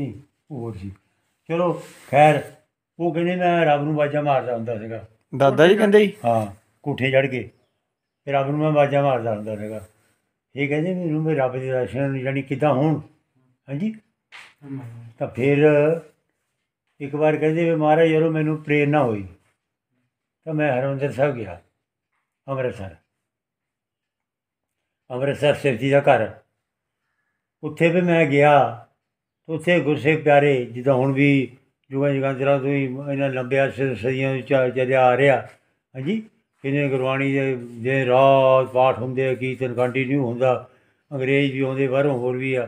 ਨਹੀਂ ਹੋਰ ਜੀ ਚਲੋ ਖੈਰ ਉਹ ਕਹਿੰਦੇ ਮੈਂ ਰੱਬ ਨੂੰ ਬਾਜਾ ਮਾਰਦਾ ਹੁੰਦਾ ਸੀਗਾ ਦਾਦਾ ਜੀ ਕਹਿੰਦੇ ਜੀ ਹਾਂ ਕੋਠੇ ਚੜ ਕੇ ਫਿਰ ਰੱਬ ਨੂੰ ਮੈਂ ਬਾਜਾ ਮਾਰਦਾ ਹੁੰਦਾ ਸੀਗਾ ਇਹ ਕਹਿੰਦੇ ਮੈਨੂੰ ਮੇ ਰੱਬ ਦੇ ਦਰਸ਼ਨ ਜਾਣੀ ਕਿਦਾਂ ਹੋਣ ਹਾਂਜੀ ਤਾਂ ਫਿਰ ਇੱਕ ਵਾਰ ਕਹਿੰਦੇ ਵੀ ਮਹਾਰਾਜ ਯਾਰੋ ਮੈਨੂੰ ਪ੍ਰੇਰਣਾ ਹੋਈ ਤਾਂ ਮੈਂ ਹਰਿਮੰਦਰ ਸਾਹਿਬ ਗਿਆ ਅੰਮ੍ਰਿਤਸਰ ਅੰਮ੍ਰਿਤਸਰ ਸਿਰਜੀ ਦਾ ਘਰ ਉੱਥੇ ਵੀ ਮੈਂ ਗਿਆ ਉੱਥੇ ਗੁਰਸੇਖ ਪਿਆਰੇ ਜਿੱਦਾਂ ਹੁਣ ਵੀ ਜੁਗਾਂ ਜੁਗਾਂ ਚਿਰਾਂ ਤੋਂ ਹੀ ਇਹਨਾਂ ਲੰਬਿਆ ਸਦੀਆਂ ਤੋਂ ਚੱਲਿਆ ਆ ਰਿਹਾ ਹਾਂਜੀ ਇਹਨੇ ਗੁਰਬਾਣੀ ਦੇ ਜੇ ਰਾਤ ਪਾਠ ਹੁੰਦੇ ਆ ਕੀਰਤਨ ਕੰਟੀਨਿਊ ਹੁੰਦਾ ਅੰਗਰੇਜ਼ ਵੀ ਆਉਂਦੇ ਬਾਹਰੋਂ ਹੋਰ ਵੀ ਆ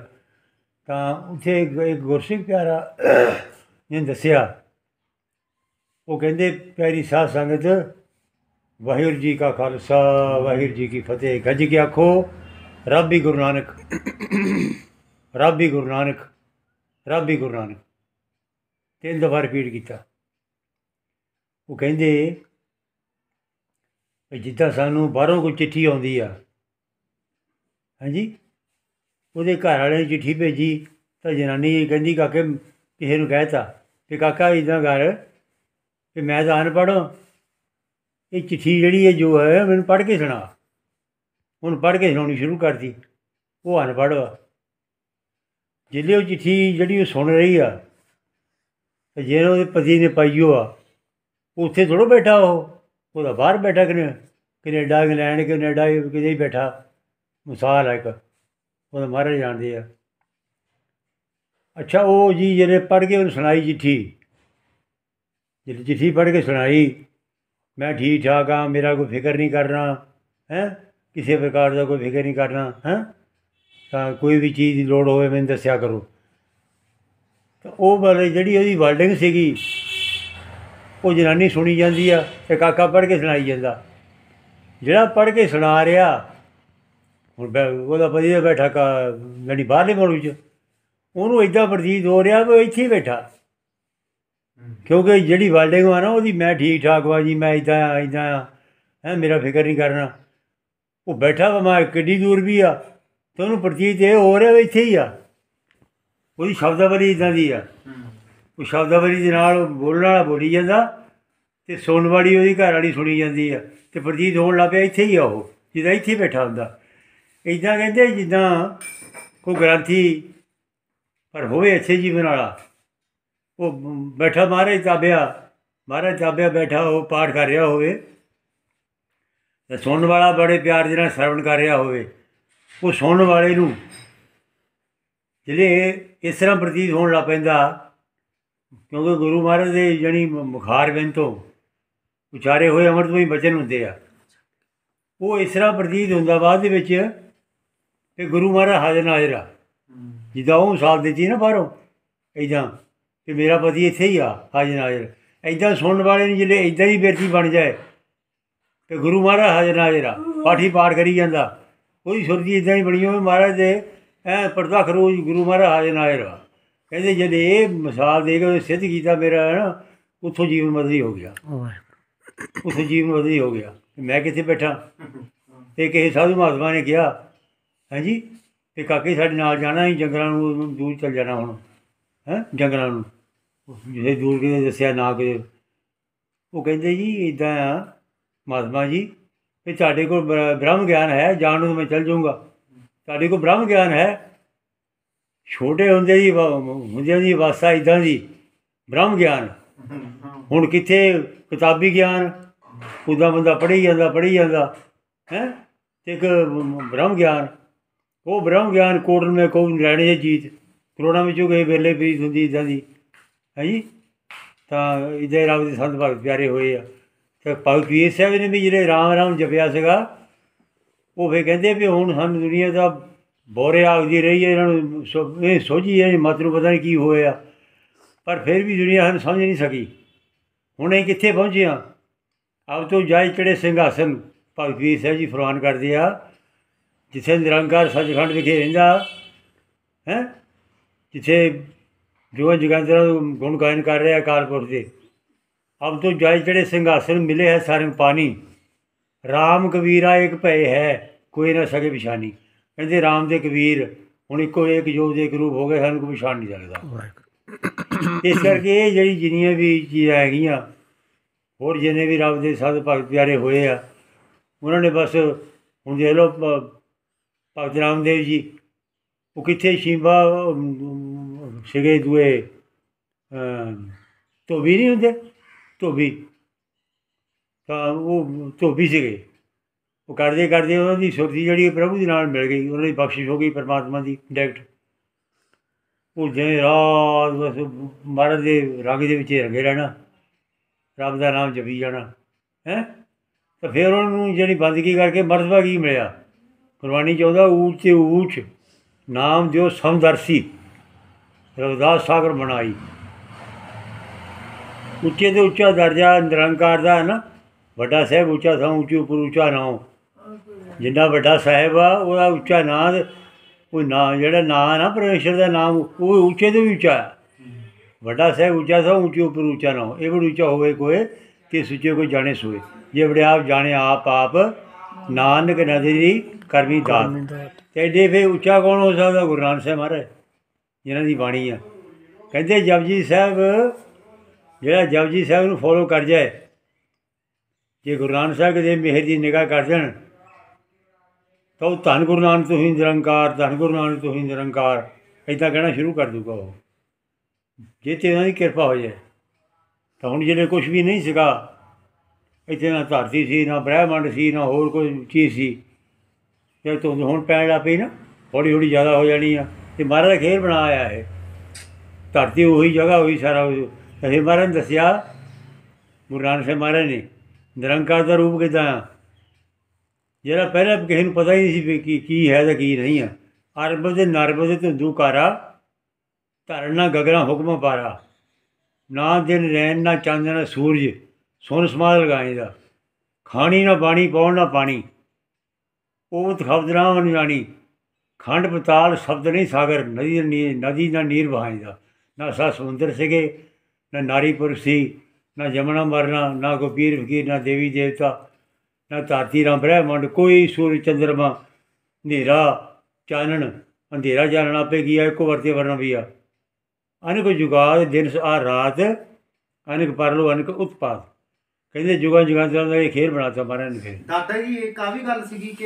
ਤਾਂ ਉੱਥੇ ਇੱਕ ਗੁਰਸੇਖ ਪਿਆਰਾ ਨੇ ਦੱਸਿਆ ਉਹ ਕਹਿੰਦੇ ਪਿਆਰੀ ਸਾਧ ਸੰਗਤ ਵਾਹਿਗੁਰੂ ਜੀ ਕਾ ਖਾਲਸਾ ਵਾਹਿਗੁਰੂ ਜੀ ਕੀ ਫਤਿਹ ਗੱਜ ਕੇ ਆਖੋ ਰੱਬ ਹੀ ਗੁਰੂ ਨਾਨਕ ਰੱਬ ਹੀ ਗੁਰੂ ਨਾਨਕ ਰਾਬੀ ਗੁਰੂ ਨਾਨਕ ਤਿੰਨ ਦਫਾ ਰਿਪੀਟ ਕੀਤਾ ਉਹ ਕਹਿੰਦੇ ਜਿੱਦਾਂ ਸਾਨੂੰ ਬਾਹਰੋਂ ਕੋਈ ਚਿੱਠੀ ਆਉਂਦੀ ਆ ਹਾਂਜੀ ਉਹਦੇ ਘਰ ਵਾਲੇ ਨੇ ਚਿੱਠੀ ਭੇਜੀ ਤਾਂ ਜਨਾਨੀ ਕਹਿੰਦੀ ਕਾਕੇ ਕਿਸੇ ਨੂੰ ਕਹਿਤਾ ਕਿ ਕਾਕਾ ਇਦਾਂ ਕਰ ਕਿ ਮੈਂ ਤਾਂ ਪੜਾਂ ਇਹ ਚਿੱਠੀ ਜਿਹੜੀ ਹੈ ਜੋ ਹੈ ਮੈਨੂੰ ਪੜ੍ਹ ਕੇ ਸੁਣਾ ਹੁਣ ਪੜ੍ਹ ਕੇ ਸੁਣਾਉਣੀ ਸ਼ੁਰੂ ਕਰਤੀ ਉਹ ਅਨਪੜ੍ਹ ਆ ਜਿਹੜੀ ਉਹ ਚਿੱਠੀ ਜਿਹੜੀ ਉਹ ਸੁਣ ਰਹੀ ਆ ਤੇ ਜੇ ਉਹਦੇ ਪਤੀ ਨੇ ਪਾਈ ਉਹ ਆ ਉੱਥੇ ਥੋੜੋ ਬੈਠਾ ਉਹ ਉਹਦਾ ਬਾਹਰ ਬੈਠਾ ਕਿ ਕੈਨੇਡਾ ਇੰਗਲੈਂਡ ਕੈਨੇਡਾ ਕਿਤੇ ਹੀ ਬੈਠਾ ਮਿਸਾਲ ਹੈ ਇੱਕ ਉਹਦਾ ਮਹਾਰਾਜ ਜਾਣਦੇ ਆ ਅੱਛਾ ਉਹ ਜੀ ਜਿਹੜੇ ਪੜ੍ਹ ਕੇ ਉਹਨੂੰ ਸੁਣਾਈ ਚਿੱਠੀ ਜਿਹੜੀ ਚਿੱਠੀ ਪੜ੍ਹ ਕੇ ਸੁਣਾਈ ਮੈਂ ਠੀਕ ਠਾਕ ਆ ਮੇਰਾ ਕੋਈ ਫਿਕਰ ਨਹੀਂ ਕਰਨਾ ਹੈ ਕਿਸੇ ਪ੍ਰਕਾਰ ਦਾ ਕੋਈ ਫਿਕਰ ਨਹੀਂ ਕਰਨਾ ਹੈ ਤਾਂ ਕੋਈ ਵੀ ਚੀਜ਼ ਦੀ ਲੋੜ ਹੋਵੇ ਮੈਨੂੰ ਦੱਸਿਆ ਕਰੋ ਤਾਂ ਉਹ ਬਾਰੇ ਜਿਹੜੀ ਉਹਦੀ ਵਾਰਡਿੰਗ ਸੀਗੀ ਉਹ ਜਨਾਨੀ ਸੁਣੀ ਜਾਂਦੀ ਆ ਤੇ ਕਾਕਾ ਪੜ੍ਹ ਕੇ ਸੁਣਾਈ ਜਾਂਦਾ ਜਿਹੜਾ ਪੜ੍ਹ ਕੇ ਸੁਣਾ ਰਿਹਾ ਹੁਣ ਉਹਦਾ ਵਧੀਆ ਬੈਠਾ ਕਾ ਜਿਹੜੀ ਬਾਹਰਲੇ ਮੁਲਕ ਚ ਉਹਨੂੰ ਇਦਾਂ ਪ੍ਰਤੀਤ ਹੋ ਰਿਹਾ ਵੀ ਇੱਥੇ ਬੈਠਾ ਕਿਉਂਕਿ ਜਿਹੜੀ ਵਾਰਡਿੰਗ ਆ ਨਾ ਉਹਦੀ ਮੈਂ ਠੀਕ ਠਾਕ ਵਾ ਜੀ ਮੈਂ ਇਦਾਂ ਇਦਾਂ ਹੈ ਮੇਰਾ ਫਿਕਰ ਨਹੀਂ ਕਰਨਾ ਉਹ ਬੈਠਾ ਵਾ ਮੈਂ ਕਿੱਡੀ ਦੂਰ ਵੀ ਆ ਤੇ ਉਹਨੂੰ ਪ੍ਰਤੀਤ ਇਹ ਹੋ ਰਿਹਾ ਵੀ ਇੱਥੇ ਹੀ ਆ ਉਹਦੀ ਸ਼ਬਦਾਵਲੀ ਇਦਾਂ ਦੀ ਆ ਉਹ ਸ਼ਬਦਾਵਲੀ ਦੇ ਨਾਲ ਬੋਲਣ ਵਾਲਾ ਬੋਲੀ ਜਾਂਦਾ ਤੇ ਸੁਣਨ ਵਾਲੀ ਉਹਦੀ ਘਰ ਵਾਲੀ ਸੁਣੀ ਜਾਂਦੀ ਆ ਤੇ ਪ੍ਰਤੀਤ ਹੋਣ ਲੱਗਿਆ ਪਿਆ ਇੱਥੇ ਹੀ ਆ ਉਹ ਜਿਹਦਾ ਇੱਥੇ ਬੈਠਾ ਹੁੰਦਾ ਇਦਾਂ ਕਹਿੰਦੇ ਜਿੱਦਾਂ ਕੋਈ ਗ੍ਰੰਥੀ ਪਰ ਹੋਵੇ ਅੱਛੇ ਜੀਵਨ ਵਾਲਾ ਉਹ ਬੈਠਾ ਮਾਰੇ ਚਾਬਿਆ ਮਾਰੇ ਚਾਬਿਆ ਬੈਠਾ ਉਹ ਪਾਠ ਕਰ ਰਿਹਾ ਹੋਵੇ ਤੇ ਸੁਣਨ ਵਾਲਾ ਬੜੇ ਪਿਆਰ ਜਿਹਾ ਸਰਵਣ ਕਰ ਰਿਹਾ ਹੋਵੇ ਉਹ ਸੁਣਨ ਵਾਲੇ ਨੂੰ ਜਿਹੜੇ ਇਸ ਤਰ੍ਹਾਂ ਪ੍ਰਤੀਤ ਹੋਣ ਲੱਗ ਪੈਂਦਾ ਕਿਉਂਕਿ ਗੁਰੂ ਮਹਾਰਾਜ ਦੇ ਜਣੀ ਮੁਖਾਰ ਬਿੰਨ ਤੋਂ ਉਚਾਰੇ ਹੋਏ ਅੰਮ੍ਰਿਤਮਈ ਬਚਨ ਹੁੰਦੇ ਆ ਉਹ ਇਸ ਤਰ੍ਹਾਂ ਪ੍ਰਤੀਤ ਹੁੰਦਾ ਬਾਅਦ ਦੇ ਵਿੱਚ ਤੇ ਗੁਰੂ ਮਹਾਰਾਜ ਹਾਜ਼ਰ ਨਾਜ਼ਰ ਆ ਜਿੱਦਾਂ ਉਹ ਸਾਲ ਜੀ ਨਾ ਬਾਹਰੋਂ ਇਦਾਂ ਤੇ ਮੇਰਾ ਪਤੀ ਇੱਥੇ ਹੀ ਆ ਹਾਜ਼ਰ ਨਾਜ਼ਰ ਇਦਾਂ ਸੁਣਨ ਵਾਲੇ ਨੂੰ ਜਿਹੜੇ ਇਦਾਂ ਹੀ ਬੇਰਤੀ ਬਣ ਜਾਏ ਤੇ ਗੁਰੂ ਮਹਾਰਾਜ ਹਾਜ਼ਰ ਨਾਜ਼ਰ ਪਾਠੀ ਪਾਠ ਕਰੀ ਜਾਂਦਾ ਉਹਦੀ ਸੁਰਜੀ ਇਦਾਂ ਹੀ ਬਣੀ ਹੋਵੇ ਮਹਾਰਾਜ ਦੇ ਐ ਪਰਦਾ ਖਰੋਜ ਗੁਰੂ ਮਹਾਰਾਜ ਹਾਜ਼ਰ ਨਾਇਰ ਕਹਿੰਦੇ ਜਦ ਇਹ ਮਿਸਾਲ ਦੇ ਕੇ ਸਿੱਧ ਕੀਤਾ ਮੇਰਾ ਨਾ ਉੱਥੋਂ ਜੀਵਨ ਬਦਲੀ ਹੋ ਗਿਆ ਉੱਥੋਂ ਜੀਵਨ ਬਦਲੀ ਹੋ ਗਿਆ ਮੈਂ ਕਿੱਥੇ ਬੈਠਾ ਤੇ ਕਿਸੇ ਸਾਧੂ ਮਹਾਤਮਾ ਨੇ ਕਿਹਾ ਹਾਂਜੀ ਤੇ ਕਾਕੇ ਸਾਡੇ ਨਾਲ ਜਾਣਾ ਹੀ ਜੰਗਲਾਂ ਨੂੰ ਦੂਰ ਚੱਲ ਜਾਣਾ ਹੁਣ ਹੈ ਜੰਗਲਾਂ ਨੂੰ ਜਿਹੜੇ ਦੂਰ ਕਿਤੇ ਦੱਸਿਆ ਨਾ ਕਿ ਉਹ ਕਹਿੰਦੇ ਜੀ ਇਦਾਂ ਆ ਮਹਾਤਮਾ ਜੀ ਕਿ ਸਾਡੇ ਕੋਲ ਬ੍ਰਹਮ ਗਿਆਨ ਹੈ ਜਾਣ ਨੂੰ ਮੈਂ ਚਲ ਜਾਊਂਗਾ ਸਾਡੇ ਕੋਲ ਬ੍ਰਹਮ ਗਿਆਨ ਹੈ ਛੋਟੇ ਹੁੰਦੇ ਹੀ ਹੁੰਦੇ ਦੀ ਵਾਸਾ ਇਦਾਂ ਦੀ ਬ੍ਰਹਮ ਗਿਆਨ ਹੁਣ ਕਿੱਥੇ ਕਿਤਾਬੀ ਗਿਆਨ ਉਹਦਾ ਬੰਦਾ ਪੜ੍ਹੀ ਜਾਂਦਾ ਪੜ੍ਹੀ ਜਾਂਦਾ ਹੈ ਤੇ ਇੱਕ ਬ੍ਰਹਮ ਗਿਆਨ ਉਹ ਬ੍ਰਹਮ ਗਿਆਨ ਕੋਟਨ ਮੇ ਕੋਈ ਲੈਣੇ ਜੇ ਜੀਤ ਕਰੋੜਾਂ ਵਿੱਚੋਂ ਗਏ ਵੇਲੇ ਵੀ ਹੁੰਦੀ ਇਦਾਂ ਦੀ ਹੈ ਜੀ ਤਾਂ ਹੀ ਰਾਵ ਦੇ ਸੰਤ ਭਗਤ ਪਿਆਰੇ ਹੋਏ ਆ ਤੇ ਭਗਤ ਵੀਰ ਸਾਹਿਬ ਨੇ ਵੀ ਜਿਹੜੇ ਰਾਮ ਰਾਮ ਜਪਿਆ ਸੀਗਾ ਉਹ ਵੀ ਕਹਿੰਦੇ ਵੀ ਹੁਣ ਸਾਨੂੰ ਦੁਨੀਆ ਦਾ ਬੋਰੇ ਆਗਦੀ ਰਹੀ ਹੈ ਇਹਨਾਂ ਨੂੰ ਇਹ ਸੋਝੀ ਹੈ ਮਤ ਨੂੰ ਪਤਾ ਨਹੀਂ ਕੀ ਹੋਇਆ ਪਰ ਫਿਰ ਵੀ ਦੁਨੀਆ ਹਨ ਸਮਝ ਨਹੀਂ ਸਕੀ ਹੁਣ ਇਹ ਕਿੱਥੇ ਪਹੁੰਚਿਆ ਆਪ ਤੋਂ ਜਾਇ ਚੜੇ ਸਿੰਘਾਸਨ ਭਗਤ ਵੀਰ ਸਾਹਿਬ ਜੀ ਫਰਮਾਨ ਕਰਦੇ ਆ ਜਿਸੇ ਨਿਰੰਕਾਰ ਸੱਚਖੰਡ ਵਿਖੇ ਰਹਿੰਦਾ ਹੈ ਜਿਸੇ ਜੋ ਜਗੰਦਰਾ ਗੁਣ ਗਾਇਨ ਕਰ ਰਿਹਾ ਕਾਲਪੁਰ ਦੇ ਅਬ ਤੋ ਜਾਇ ਜਿਹੜੇ ਸਿੰਘਾਸਨ ਮਿਲੇ ਹੈ ਸਾਰੇ ਪਾਣੀ RAM ਕਬੀਰਾ ਇੱਕ ਭਏ ਹੈ ਕੋਈ ਨਾ ਸਕੇ ਪਛਾਨੀ ਕਹਿੰਦੇ RAM ਦੇ ਕਬੀਰ ਹੁਣ ਇੱਕੋ ਇੱਕ ਜੋ ਦੇ ਰੂਪ ਹੋ ਗਏ ਸਾਨੂੰ ਕੋਈ ਪਛਾਨ ਨਹੀਂ ਸਕਦਾ ਇਸ ਕਰਕੇ ਇਹ ਜਿਹੜੀ ਜਿੰਨੀਆਂ ਵੀ ਚੀਜ਼ਾਂ ਹੈਗੀਆਂ ਹੋਰ ਜਿਹਨੇ ਵੀ ਰੱਬ ਦੇ ਸਾਧ ਭਗਤ ਪਿਆਰੇ ਹੋਏ ਆ ਉਹਨਾਂ ਨੇ ਬਸ ਹੁਣ ਜੇ ਲੋ ਭਗਤ ਰਾਮਦੇਵ ਜੀ ਉਹ ਕਿੱਥੇ ਸ਼ਿੰਬਾ ਸਿਗੇ ਦੂਏ ਤੋ ਵੀ ਨਹੀਂ ਹੁੰਦੇ ਧੋਬੀ ਤਾਂ ਉਹ ਧੋਬੀ ਸੀਗੇ ਉਹ ਕਰਦੇ ਕਰਦੇ ਉਹਨਾਂ ਦੀ ਸੁਰਤੀ ਜਿਹੜੀ ਪ੍ਰਭੂ ਦੇ ਨਾਲ ਮਿਲ ਗਈ ਉਹਨਾਂ ਦੀ ਬਖਸ਼ਿਸ਼ ਹੋ ਗਈ ਪਰਮਾਤਮਾ ਦੀ ਡਾਇਰੈਕਟ ਉਹ ਜੇ ਰਾਤ ਵਸ ਮਹਾਰਾਜ ਦੇ ਰਾਗ ਦੇ ਵਿੱਚ ਰੰਗੇ ਰਹਿਣਾ ਰੱਬ ਦਾ ਨਾਮ ਜਪੀ ਜਾਣਾ ਹੈ ਤਾਂ ਫਿਰ ਉਹਨਾਂ ਨੂੰ ਜਿਹੜੀ ਬੰਦਗੀ ਕਰਕੇ ਮਰਤਬਾ ਕੀ ਮਿਲਿਆ ਕੁਰਬਾਨੀ ਚਾਹੁੰਦਾ ਊਚ ਤੇ ਊਚ ਨਾਮ ਜੋ ਸਮਦਰਸੀ ਰਵਦਾਸ ਸਾਗਰ ਬਣਾਈ ਉੱਚੇ ਤੋਂ ਉੱਚਾ ਦਰਜਾ ਨਿਰੰਕਾਰ ਦਾ ਹੈ ਨਾ ਵੱਡਾ ਸਾਹਿਬ ਉੱਚਾ ਸਾਂ ਉੱਚੀ ਉਪਰ ਉੱਚਾ ਨਾਮ ਜਿੰਨਾ ਵੱਡਾ ਸਾਹਿਬ ਆ ਉਹਦਾ ਉੱਚਾ ਨਾਮ ਕੋਈ ਨਾ ਜਿਹੜਾ ਨਾਮ ਨਾ ਪਰਮੇਸ਼ਰ ਦਾ ਨਾਮ ਉਹ ਉੱਚੇ ਤੋਂ ਵੀ ਉੱਚਾ ਹੈ ਵੱਡਾ ਸਾਹਿਬ ਉੱਚਾ ਸਾਂ ਉੱਚੀ ਉਪਰ ਉੱਚਾ ਨਾਮ ਇਹ ਵੀ ਉੱਚਾ ਹੋਵੇ ਕੋਈ ਕਿ ਸੁੱਚੇ ਕੋਈ ਜਾਣੇ ਸੋਏ ਜੇ ਵੜਿਆ ਆਪ ਜਾਣੇ ਆਪ ਆਪ ਨਾਨਕ ਨਦਰੀ ਕਰਮੀ ਦਾਤ ਕਹਿੰਦੇ ਫੇ ਉੱਚਾ ਕੋਣ ਹੋ ਸਕਦਾ ਗੁਰੂ ਨਾਨਕ ਸਾਹਿਬ ਮਹਾਰਾਜ ਜਿਹਨਾਂ ਦੀ ਬਾਣੀ ਆ ਕਹਿੰਦੇ ਜਪਜੀ ਸਾਹਿਬ ਜਿਹੜਾ ਜਪਜੀ ਸਾਹਿਬ ਨੂੰ ਫੋਲੋ ਕਰ ਜਾਏ ਜੇ ਗੁਰੂ ਨਾਨਕ ਸਾਹਿਬ ਦੇ ਮਿਹਰ ਦੀ ਨਿਗਾਹ ਕਰ ਜਾਣ ਤਾਂ ਧੰਨ ਗੁਰੂ ਨਾਨਕ ਤੁਸੀਂ ਨਿਰੰਕਾਰ ਧੰਨ ਗੁਰੂ ਨਾਨਕ ਤੁਸੀਂ ਨਿਰੰਕਾਰ ਐਦਾਂ ਕਹਿਣਾ ਸ਼ੁਰੂ ਕਰ ਦੂਗਾ ਉਹ ਜੇ ਤੇ ਉਹਨਾਂ ਦੀ ਕਿਰਪਾ ਹੋ ਜਾਏ ਤਾਂ ਹੁਣ ਜਿਹੜੇ ਕੁਝ ਵੀ ਨਹੀਂ ਸੀਗਾ ਇੱਥੇ ਨਾ ਧਰਤੀ ਸੀ ਨਾ ਬ੍ਰਹਿਮੰਡ ਸੀ ਨਾ ਹੋਰ ਕੋਈ ਚੀਜ਼ ਸੀ ਜੇ ਤੁਹਾਨੂੰ ਹੁਣ ਪੈਣ ਲੱਗ ਪਈ ਨਾ ਹੌਲੀ ਹੌਲੀ ਜ਼ਿਆਦਾ ਹੋ ਜਾਣੀ ਆ ਤੇ ਮਹਾਰਾਜ ਖੇਰ ਆਇਆ ਇਹ ਧਰਤੀ ਉਹੀ ਜਗ੍ਹਾ ਹੋਈ ਸਾਰਾ ਉਹ ਸਹੀ ਮਹਾਰਾਜ ਦਸਿਆ ਦੱਸਿਆ ਸੇ ਮਾਰੇ ਸਾਹਿਬ ਮਹਾਰਾਜ ਨੇ ਨਿਰੰਕਾਰ ਦਾ ਰੂਪ ਕਿਦਾਂ ਆ ਜਿਹੜਾ ਪਹਿਲਾਂ ਕਿਸੇ ਨੂੰ ਪਤਾ ਹੀ ਨਹੀਂ ਸੀ ਕਿ ਕੀ ਹੈ ਤੇ ਕੀ ਨਹੀਂ ਆ ਅਰਬ ਦੇ ਨਰਬ ਦੇ ਤੇ ਕਾਰਾ ਧਰਨਾ ਗਗਨਾ ਹੁਕਮ ਪਾਰਾ ਨਾ ਦਿਨ ਰੈਨ ਨਾ ਚੰਦ ਨਾ ਸੂਰਜ ਸੋਨ ਸਮਾਦ ਲਗਾਏ ਦਾ ਖਾਣੀ ਨਾ ਪਾਣੀ ਪਾਉਣ ਨਾ ਪਾਣੀ ਉਹ ਖਵਦਰਾ ਨੂੰ ਜਾਣੀ ਖੰਡ ਪਤਾਲ ਸ਼ਬਦ ਨਹੀਂ ਸਾਗਰ ਨਦੀ ਨਦੀ ਦਾ ਨੀਰ ਵਹਾਈਦਾ ਨਾ ਸਾ ਸਮੁੰਦਰ ਸਿਗੇ ਨਾ ਨਾਰੀ ਪੁਰਸ਼ ਸੀ ਨਾ ਜਮਣਾ ਮਰਨਾ ਨਾ ਕੋ ਪੀਰ ਫਕੀਰ ਨਾ ਦੇਵੀ ਦੇਵਤਾ ਨਾ ਧਰਤੀ ਰਾਮ ਬ੍ਰਹਿਮੰਡ ਕੋਈ ਸੂਰਜ ਚੰਦਰਮਾ ਹਨੇਰਾ ਚਾਨਣ ਹਨੇਰਾ ਜਾਣਣਾ ਆਪੇ ਕੀ ਇੱਕ ਇੱਕੋ ਵਰਤੇ ਵਰਨਾ ਵੀ ਆ ਅਨੇਕ ਜੁਗਾਂ ਦਿਨ ਆ ਰਾਤ ਅਨੇਕ ਪਰਲੋ ਅਨੇਕ ਉਤਪਾਦ ਕਹਿੰਦੇ ਜੁਗਾਂ ਜੁਗਾਂ ਦਾ ਇਹ ਖੇਰ ਬਣਾਤਾ ਮਹਾਰਾਜ ਨੇ ਫਿਰ ਦਾਦਾ ਜੀ ਇਹ ਕਾਫੀ ਗੱਲ ਸੀਗੀ ਕਿ